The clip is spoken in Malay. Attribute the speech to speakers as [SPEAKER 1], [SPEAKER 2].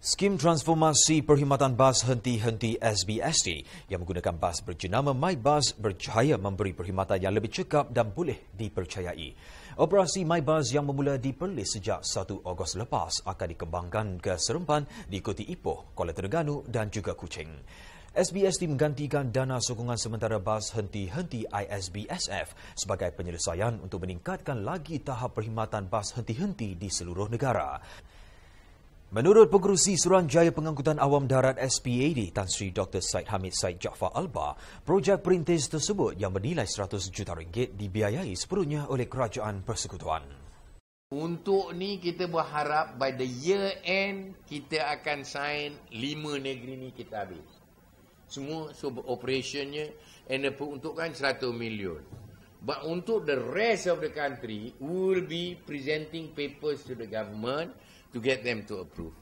[SPEAKER 1] Skim transformasi perkhidmatan bas henti-henti SBSD yang menggunakan bas berjenama MyBus berjaya memberi perkhidmatan yang lebih cekap dan boleh dipercayai. Operasi MyBus yang memula di Perlis sejak 1 Ogos lepas akan dikembangkan ke Seremban diikuti Ipoh, Kuala Terengganu dan juga Kuching. SBSD menggantikan dana sokongan sementara bas henti-henti ISBSF sebagai penyelesaian untuk meningkatkan lagi tahap perkhidmatan bas henti-henti di seluruh negara. Menurut Pengerusi Suruhanjaya Pengangkutan Awam Darat SPAD Tan Sri Dr. Syed Hamid Syed Jaafar Alba, projek perintis tersebut yang bernilai 100 juta ringgit dibiayai sepenuhnya oleh Kerajaan Persekutuan.
[SPEAKER 2] Untuk ni kita berharap by the year end kita akan sign lima negeri ni kita habis. Semua so operationnya and the peruntukan 100 million. But untuk the rest of the country, will be presenting papers to the government to get them to approve.